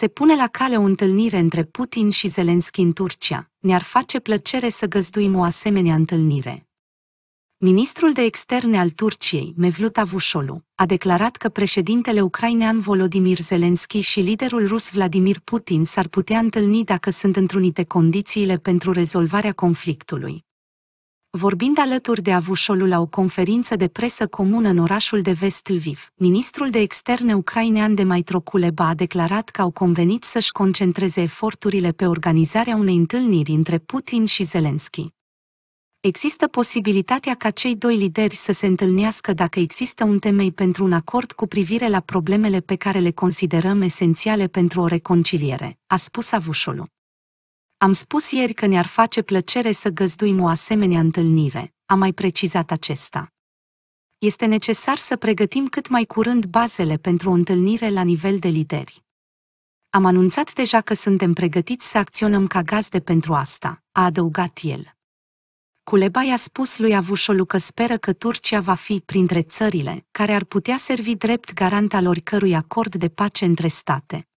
se pune la cale o întâlnire între Putin și Zelenski în Turcia. Ne-ar face plăcere să găzduim o asemenea întâlnire. Ministrul de externe al Turciei, Mevlut Avușolu, a declarat că președintele ucrainean Volodymyr Zelenski și liderul rus Vladimir Putin s-ar putea întâlni dacă sunt întrunite condițiile pentru rezolvarea conflictului. Vorbind alături de avușolul la o conferință de presă comună în orașul de vest Lviv, ministrul de externe ucrainean de Kuleba a declarat că au convenit să-și concentreze eforturile pe organizarea unei întâlniri între Putin și Zelensky. Există posibilitatea ca cei doi lideri să se întâlnească dacă există un temei pentru un acord cu privire la problemele pe care le considerăm esențiale pentru o reconciliere, a spus avușolul. Am spus ieri că ne-ar face plăcere să găzduim o asemenea întâlnire, a mai precizat acesta. Este necesar să pregătim cât mai curând bazele pentru o întâlnire la nivel de lideri. Am anunțat deja că suntem pregătiți să acționăm ca gazde pentru asta, a adăugat el. Culeba i-a spus lui Avușolu că speră că Turcia va fi printre țările care ar putea servi drept garant al oricărui acord de pace între state,